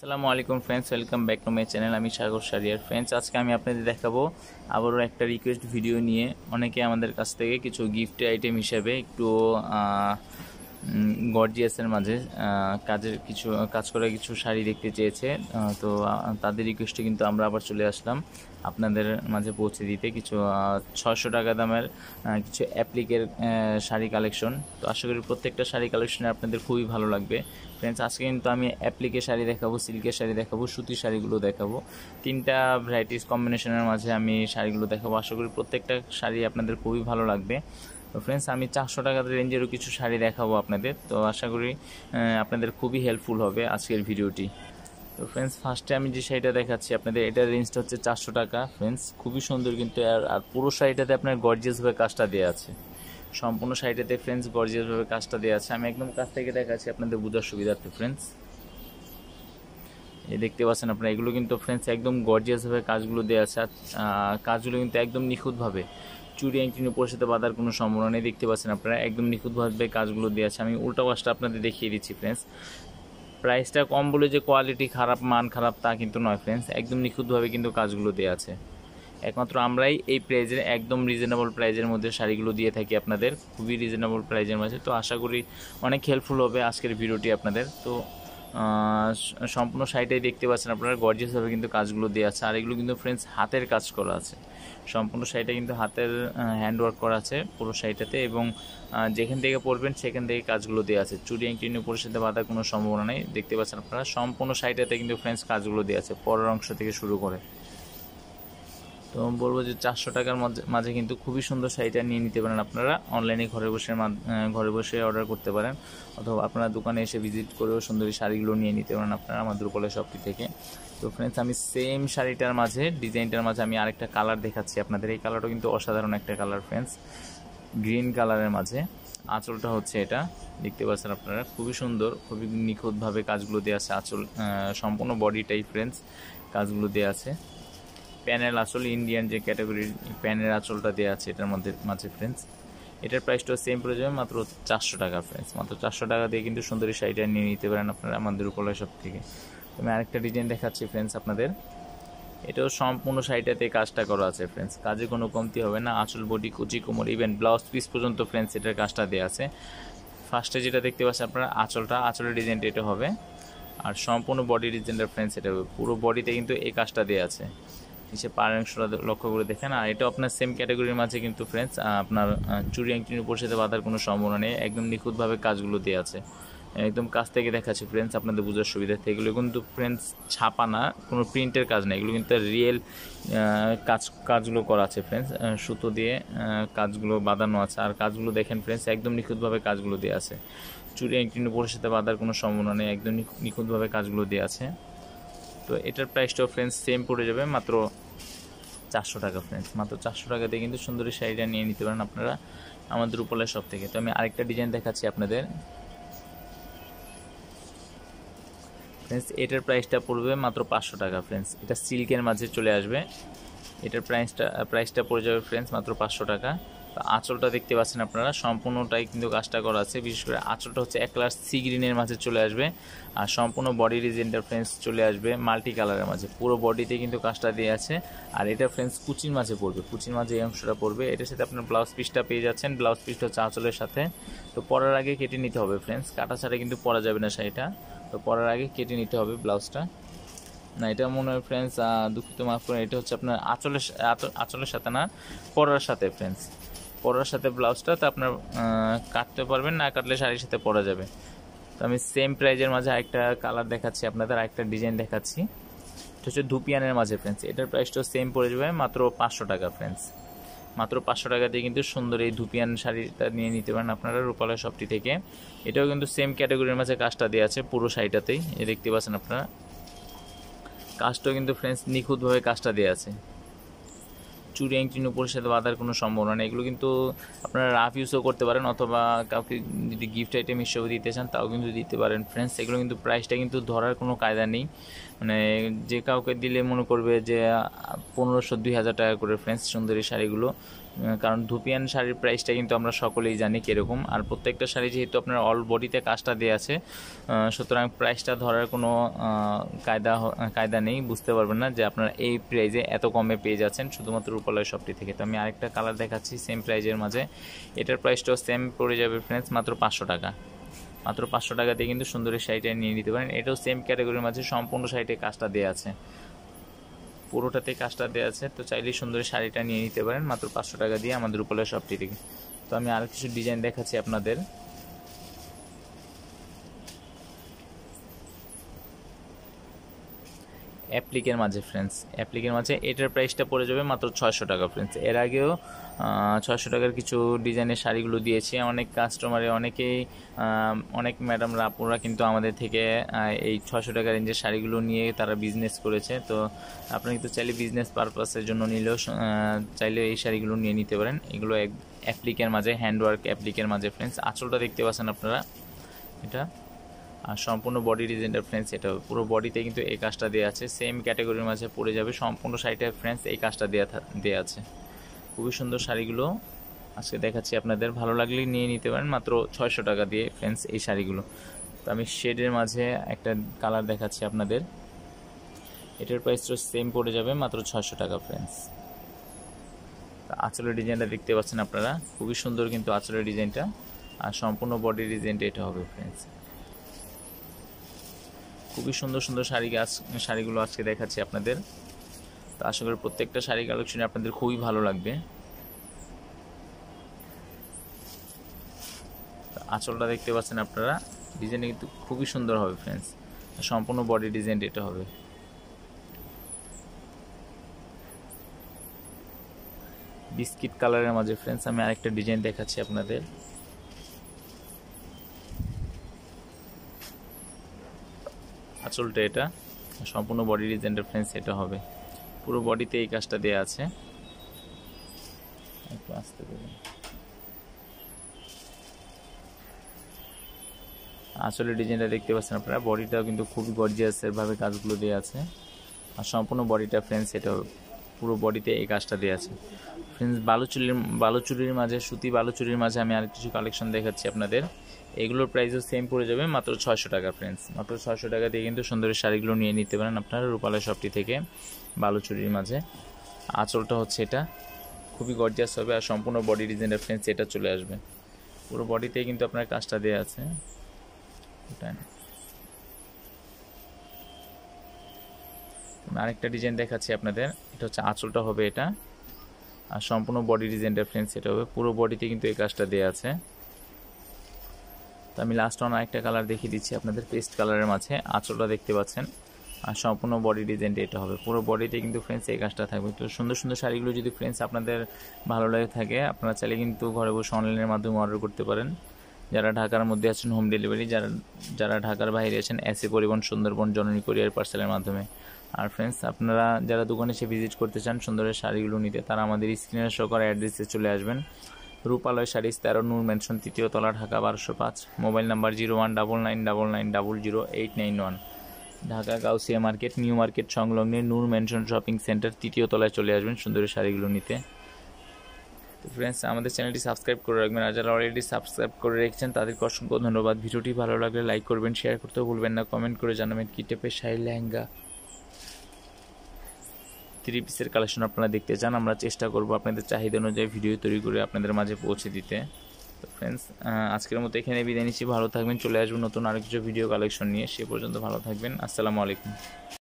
আসসালামু আলাইকুম friends welcome back to my channel আমি সাগর সারিয়ার ফ্রেন্ডস আজকে আমি আপনাদের দেখাবো আবারও একটা রিকোয়েস্ট ভিডিও নিয়ে অনেকে আমাদের কাছ থেকে কিছু গিফট আইটেম হিসেবে একটু গর্জিয়াসের মাঝে কাজের কিছু কাজ করা কিছু শাড়ি দেখতে চেয়েছে তো তাদের রিকোয়েস্টে কিন্তু আমরা আবার চলে আসলাম আপনাদের মাঝে পৌঁছে দিতে কিছু ছশো টাকা দামের কিছু অ্যাপ্লিকের শাড়ি কালেকশন তো আশা করি প্রত্যেকটা শাড়ি কালেকশনে আপনাদের খুবই ভালো লাগবে ফ্রেন্ডস আজকে কিন্তু আমি অ্যাপ্লিকে শাড়ি দেখাবো সিল্কের শাড়ি দেখাবো সুতির শাড়িগুলো দেখাবো তিনটা ভ্যারাইটিস কম্বিনেশনের মাঝে আমি শাড়িগুলো দেখাবো আশা করি প্রত্যেকটা শাড়ি আপনাদের খুবই ভালো লাগবে তো ফ্রেন্ডস আমি চারশো টাকার রেঞ্জেরও কিছু শাড়ি দেখাবো আপনাদের তো আশা করি আপনাদের খুবই হেল্পফুল হবে আজকের ভিডিওটি তো ফ্রেন্ডস ফার্স্টে আমি যে শাড়িটা দেখাচ্ছি আপনাদের এটার রেঞ্জটা হচ্ছে চারশো টাকা ফ্রেন্ডস খুবই সুন্দর কিন্তু আর আর পুরো শাড়িটাতে আপনার গর্জিয়াসভাবে কাজটা দেওয়া আছে সম্পূর্ণ শাড়িটাতে ফ্রেন্ডস গর্জিয়াসভাবে কাজটা দেওয়া আছে আমি একদম কাছ থেকে দেখাচ্ছি আপনাদের বোঝার সুবিধার্থে ফ্রেন্ডস এই দেখতে পাচ্ছেন আপনারা এগুলো কিন্তু ফ্রেন্ডস একদম গর্জিয়াসভাবে কাজগুলো দেওয়া আছে আর কাজগুলো কিন্তু একদম নিখুঁতভাবে চুরি আংটিনি পরিষদে বাঁধার কোনো সম্ভাবনা নেই দেখতে পাচ্ছেন আপনারা একদম নিখুঁতভাবে কাজগুলো দিয়ে আছে আমি উল্টা ওয়াশটা আপনাদের দেখিয়ে দিচ্ছি ফ্রেন্ডস প্রাইসটা কম বলে যে কোয়ালিটি খারাপ মান খারাপ তা কিন্তু নয় ফ্রেন্ডস একদম নিখুঁতভাবে কিন্তু কাজগুলো দেওয়া আছে একমাত্র আমরাই এই প্রাইজে একদম রিজনেবল প্রাইজের মধ্যে শাড়িগুলো দিয়ে থাকি আপনাদের খুবই রিজনেবল প্রাইজের মাঝে তো আশা করি অনেক হেল্পফুল হবে আজকের ভিডিওটি আপনাদের তো সম্পূর্ণ শাড়িটাই দেখতে পাচ্ছেন আপনারা গর্জিয়াসভাবে কিন্তু কাজগুলো দেওয়া আছে আর এগুলো কিন্তু ফ্রেন্ডস হাতের কাজ করা আছে সম্পূর্ণ শাড়িটা কিন্তু হাতের হ্যান্ডওয়ার্ক করা আছে পুরো শাড়িটাতে এবং যেখান থেকে পরবেন সেখান থেকে কাজগুলো দেওয়া আছে চুরি অ্যাংটিন উপরের সাথে বাঁধার কোনো সম্ভাবনা নেই দেখতে পাচ্ছেন আপনারা সম্পূর্ণ শাড়িটাতে কিন্তু ফ্রেন্ডস কাজগুলো দেওয়া আছে পরের অংশ থেকে শুরু করে তো বলবো যে চারশো টাকার মাঝে কিন্তু খুবই সুন্দর শাড়িটা নিয়ে নিতে পারেন আপনারা অনলাইনে ঘরে বসে ঘরে বসে অর্ডার করতে পারেন অথবা আপনারা দোকানে এসে ভিজিট করেও সুন্দরী শাড়িগুলো নিয়ে নিতে পারেন আপনারা আমার দুর্বলে শপটি থেকে তো ফ্রেন্ডস আমি সেম শাড়িটার মাঝে ডিজাইনটার মাঝে আমি আরেকটা কালার দেখাচ্ছি আপনাদের এই কালারটা কিন্তু অসাধারণ একটা কালার ফ্রেন্ডস গ্রিন কালারের মাঝে আঁচলটা হচ্ছে এটা দেখতে পাচ্ছেন আপনারা খুবই সুন্দর খুবই নিখুঁতভাবে কাজগুলো দেওয়া আছে আঁচল সম্পূর্ণ বডিটাই ফ্রেন্ডস কাজগুলো দেওয়া আছে প্যানেল আঁচল ইন্ডিয়ান যে ক্যাটাগরির প্যানের আঁচলটা দেওয়া আছে এটার মধ্যে মাঝে ফ্রেন্ডস এটার প্রাইসটাও সেম প্রয়োজন মাত্র চারশো টাকা ফ্রেন্ডস মাত্র চারশো টাকা দিয়ে কিন্তু সুন্দরী শাড়িটা নিয়ে নিতে পারেন আপনারা আমাদের উপলয় সব থেকে আমি আরেকটা ডিজাইন দেখাচ্ছি ফ্রেন্ডস আপনাদের এটাও সম্পূর্ণ শাড়িটাতে কাজটা করা আছে ফ্রেন্ডস কাজে কোনো কমতি হবে না আঁচল বডি কুচি কোমর ইভেন ব্লাউজ পিস পর্যন্ত ফ্রেন্ডস এটার কাজটা দেওয়া আছে ফার্স্টে যেটা দেখতে পাচ্ছেন আপনারা আঁচলটা আঁচলের ডিজাইনটা এটা হবে আর সম্পূর্ণ বডি ডিজাইনটা ফ্রেন্ডস এটা হবে পুরো বডিতে কিন্তু এই কাজটা দেওয়া আছে নিচে পায়ের অংশটা লক্ষ্য করে দেখেন আর এটা আপনার সেম ক্যাটাগরির মাঝে কিন্তু ফ্রেন্ডস আপনার চুরি আংটির উপর সাথে বাঁধার কোনো সম্ভাবনা নেই একদম নিখুঁতভাবে কাজগুলো দেওয়া আছে একদম কাছ থেকে দেখাচ্ছে ফ্রেন্ডস আপনাদের বোঝার সুবিধা এগুলো কিন্তু ফ্রেন্ডস ছাপা না কোনো প্রিন্টের কাজ নেই এগুলো কিন্তু রিয়েল কাজ কাজগুলো করা আছে ফ্রেন্ডস সুতো দিয়ে কাজগুলো বাঁধানো আছে আর কাজগুলো দেখেন ফ্রেন্ডস একদম নিখুঁতভাবে কাজগুলো দেওয়া আছে চুরি একটি উপরের সাথে বাঁধার কোনো সম্ভাবনা নেই একদম নিখুঁতভাবে কাজগুলো দেওয়া আছে তো এটার প্রাইসটাও ফ্রেন্ডস সেম পড়ে যাবে মাত্র চারশো টাকা ফ্রেন্ডস মাত্র চারশো টাকা দিয়ে কিন্তু সুন্দরী শাড়িটা নিয়ে নিতে পারেন আপনারা আমাদের উপলের সব থেকে তো আমি আরেকটা ডিজাইন দেখাচ্ছি আপনাদের ফ্রেন্ডস এটার প্রাইসটা পড়বে মাত্র পাঁচশো টাকা ফ্রেন্ডস এটা সিল্কের মাঝে চলে আসবে এটার প্রাইসটা প্রাইসটা পড়ে যাবে ফ্রেন্ডস মাত্র পাঁচশো টাকা আঁচলটা দেখতে পাচ্ছেন আপনারা সম্পূর্ণটাই কিন্তু কাজটা করা আছে বিশেষ করে আঁচলটা হচ্ছে এক ক্লাস সি গ্রিনের মাঝে চলে আসবে আর সম্পূর্ণ বডি ডিজাইনটার ফ্রেন্স চলে আসবে মাল্টি কালারের মাঝে পুরো বডিতে কিন্তু কাজটা দিয়ে আছে আর এটা ফ্রেন্স কুচির মাঝে পড়বে কুচির মাঝে এই অংশটা পড়বে এটার সাথে আপনার ব্লাউজ পিসটা পেয়ে যাচ্ছেন ব্লাউজ পিসটা হচ্ছে আঁচলের সাথে তো পরার আগে কেটে নিতে হবে ফ্রেন্স কাটা ছাড়া কিন্তু পরা যাবে না শাড়িটা তো পরার আগে কেটে নিতে হবে ব্লাউজটা না এটা মনে হয় ফ্রেন্ডস দুঃখিত মাফ করেন এটা হচ্ছে আপনার আঁচলের আঁচলের সাথে না পরার সাথে ফ্রেন্ডস পরার সাথে ব্লাউজটা তো আপনার কাটতে পারবেন না কাটলে শাড়ির সাথে পরা যাবে তো আমি সেম প্রাইজের মাঝে আরেকটা কালার দেখাচ্ছি আপনাদের আরেকটা ডিজাইন দেখাচ্ছি এটা হচ্ছে ধুপিয়ানের মাঝে ফ্রেন্ডস এটার প্রাইসটাও সেম পড়ে যাবে মাত্র পাঁচশো টাকা ফ্রেন্ডস মাত্র পাঁচশো টাকা দিয়ে কিন্তু সুন্দর এই ধুপিয়ান শাড়িটা নিয়ে নিতে পারেন আপনারা রূপালয় শপটি থেকে এটাও কিন্তু সেম ক্যাটাগরির মাঝে কাজটা দেওয়া আছে পুরো শাড়িটাতেই এ দেখতে পাচ্ছেন আপনারা কাজটাও কিন্তু ফ্রেন্ডস নিখুঁতভাবে কাজটা দেওয়া আছে চুরি আইন তৃণমূলের সাথে বাঁধার কোনো সম্ভাবনা নেই এগুলো কিন্তু আপনারা রাফ ইউজও করতে পারেন অথবা কাউকে যদি গিফট আইটেম হিসেবে দিতে চান তাও কিন্তু দিতে পারেন ফ্রেন্ডস এগুলো কিন্তু প্রাইসটা কিন্তু ধরার কোনো কায়দা নেই মানে যে কাউকে দিলে মনে করবে যে পনেরোশো দুই হাজার টাকা করে ফ্রেন্ডস সুন্দরী শাড়িগুলো কারণ ধুপিয়ান শাড়ির প্রাইসটা কিন্তু আমরা সকলেই জানি কীরকম আর প্রত্যেকটা শাড়ি যেহেতু আপনার অল বডিতে কাজটা দেওয়া আছে সুতরাং প্রাইসটা ধরার কোনো কায়দা কায়দা নেই বুঝতে পারবেন না যে আপনারা এই প্রাইজে এত কমে পেয়ে যাচ্ছেন শুধুমাত্র রূপালয় শপটি থেকে তো আমি আরেকটা কালার দেখাচ্ছি সেম প্রাইজের মাঝে এটার প্রাইসটাও সেম পড়ে যাবে ফ্রেন্ডস মাত্র পাঁচশো টাকা মাত্র পাঁচশো টাকা দিয়ে কিন্তু সুন্দরী শাড়িটা নিয়ে নিতে পারেন এটাও সেম ক্যাটাগরির মাঝে সম্পূর্ণ শাড়িতে কাজটা দেওয়া আছে পুরোটাতে কাজটা দেওয়া আছে তো চাইলে সুন্দর শাড়িটা নিয়ে নিতে পারেন মাত্র পাঁচশো টাকা দিয়ে আমাদের উপলের শপটি থেকে তো আমি আর কিছু ডিজাইন দেখাচ্ছি আপনাদের অ্যাপ্লিকের মাঝে ফ্রেন্ডস অ্যাপ্লিকের মাঝে এটার প্রাইসটা পড়ে যাবে মাত্র ছয়শো টাকা ফ্রেন্ডস এর আগেও ছয়শো টাকার কিছু ডিজাইনের শাড়িগুলো দিয়েছি অনেক কাস্টমারে অনেকেই অনেক ম্যাডামরা রাপুরা কিন্তু আমাদের থেকে এই ছশো টাকা রেঞ্জের শাড়িগুলো নিয়ে তারা বিজনেস করেছে তো আপনি কিন্তু চাইলে বিজনেস পারপাসের জন্য নিলেও চাইলে এই শাড়িগুলো নিয়ে নিতে পারেন এগুলো অ্যাপ্লিকের মাঝে হ্যান্ডওয়ার্ক অ্যাপ্লিকের মাঝে ফ্রেন্ডস আচলটা দেখতে পাচ্ছেন আপনারা এটা আর সম্পূর্ণ বডি ডিজাইনটা ফ্রেন্ডস এটা পুরো বডিতে কিন্তু এই কাজটা দেওয়া আছে সেম ক্যাটাগরির মাঝে পড়ে যাবে সম্পূর্ণ শাড়িটা ফ্রেন্ডস এই কাজটা দেওয়া দেওয়া আছে খুবই সুন্দর শাড়িগুলো আজকে দেখাচ্ছি আপনাদের ভালো লাগলে নিয়ে নিতে পারেন মাত্র ছয়শো টাকা দিয়ে ফ্রেন্ডস এই শাড়িগুলো তো আমি শেডের মাঝে একটা কালার দেখাচ্ছি আপনাদের এটার প্রাইসটা সেম পড়ে যাবে মাত্র ছয়শো টাকা ফ্রেন্ডস আঁচলের ডিজাইনটা দেখতে পাচ্ছেন আপনারা খুবই সুন্দর কিন্তু আঁচলের ডিজাইনটা আর সম্পূর্ণ বডি ডিজাইনটা এটা হবে ফ্রেন্ডস খুবই সুন্দর সুন্দর শাড়ি আজ শাড়িগুলো আজকে দেখাচ্ছি আপনাদের তো আশা করি প্রত্যেকটা শাড়ি কালেকশনে আপনাদের খুবই ভালো লাগবে আঁচলটা দেখতে পাচ্ছেন আপনারা ডিজাইন কিন্তু খুবই সুন্দর হবে ফ্রেন্ডস সম্পূর্ণ বডি ডিজাইন এটা হবে বিস্কিট কালারের মাঝে ফ্রেন্ডস আমি আরেকটা ডিজাইন দেখাচ্ছি আপনাদের ক্যাপসুলটা এটা সম্পূর্ণ বডি রিজেন্ডার ফ্রেন্স এটা হবে পুরো বডিতে এই কাজটা দেওয়া আছে একটু আসতে দেবেন আসলে ডিজাইনটা দেখতে পাচ্ছেন আপনারা বডিটাও কিন্তু খুবই গর্জিয়াসের ভাবে কাজগুলো দেওয়া আছে আর সম্পূর্ণ বডিটা ফ্রেন্ডস এটা হবে পুরো বডিতে এই কাজটা দেওয়া আছে ফ্রেন্ডস বালুচুরির বালুচুরির মাঝে সুতি বালুচুরির মাঝে আমি আর কিছু কালেকশন দেখাচ্ছি আপনাদের এগুলোর প্রাইসও সেম পড়ে যাবে মাত্র ছয়শো টাকা ফ্রেন্ডস মাত্র ছয়শো টাকা দিয়ে কিন্তু সুন্দরের শাড়িগুলো নিয়ে নিতে পারেন আপনারা রূপালয় শপটি থেকে বালুচুরির মাঝে আঁচলটা হচ্ছে এটা খুবই গর্জাস হবে আর সম্পূর্ণ বডি ডিজাইনের ফ্রেন্ডস এটা চলে আসবে পুরো বডিতে কিন্তু আপনার কাজটা দেওয়া আছে আরেকটা ডিজাইন দেখাচ্ছি আপনাদের এটা হচ্ছে আঁচলটা হবে এটা আর সম্পূর্ণ বডি ডিজাইনটা ফ্রেন্ডস এটা হবে পুরো বডিতে কিন্তু এই কাজটা দেওয়া আছে তো আমি লাস্ট অন আরেকটা কালার দেখিয়ে দিচ্ছি আপনাদের পেস্ট কালারের মাঝে আঁচলটা দেখতে পাচ্ছেন আর সম্পূর্ণ বডি ডিজাইনটা এটা হবে পুরো বডিতে কিন্তু ফ্রেন্ডস এই কাজটা থাকবে তো সুন্দর সুন্দর শাড়িগুলো যদি ফ্রেন্ডস আপনাদের ভালো লাগে থাকে আপনারা চাইলে কিন্তু ঘরে বসে অনলাইনের মাধ্যমে অর্ডার করতে পারেন যারা ঢাকার মধ্যে আছেন হোম ডেলিভারি যারা যারা ঢাকার বাইরে আছেন এসি পরিবহন সুন্দরবন জননী কোরিয়ার পার্সেলের মাধ্যমে আর ফ্রেন্ডস আপনারা যারা দোকানে এসে ভিজিট করতে চান সুন্দরের শাড়িগুলো নিতে তারা আমাদের স্ক্রিনে শো করা অ্যাড্রেসে চলে আসবেন রূপালয় সারিস তেরো নূর মেনশন তৃতীয় তলা ঢাকা বারোশো পাঁচ mobile number zero one double nine double nine double zero eight nine one Dhaka কাউসিয়া মার্কেট নিউ মার্কেট সংলগ্নে নূর মেনশন শপিং সেন্টার তৃতীয় তলায় চলে আসবেন সুন্দরী শাড়িগুলো নিতে তো ফ্রেন্ডস আমাদের চ্যানেলটি সাবস্ক্রাইব করে রাখবেন আর যারা অলরেডি সাবস্ক্রাইব করে রেখেছেন তাদেরকে অসংখ্য ধন্যবাদ ভিডিওটি ভালো লাগলে লাইক করবেন শেয়ার করতে ভুলবেন না কমেন্ট করে জানাবেন কী টাইপের শাড়ি লেহেঙ্গা থ্রি পিসের কালেকশন আপনারা দেখতে চান আমরা চেষ্টা করব আপনাদের চাহিদা অনুযায়ী ভিডিও তৈরি করে আপনাদের মাঝে পৌঁছে দিতে তো ফ্রেন্ডস আজকের মতো এখানে বিদায় নিচ্ছি ভালো থাকবেন চলে আসবো নতুন আরও কিছু ভিডিও কালেকশন নিয়ে সে পর্যন্ত ভালো থাকবেন আসসালামু আলাইকুম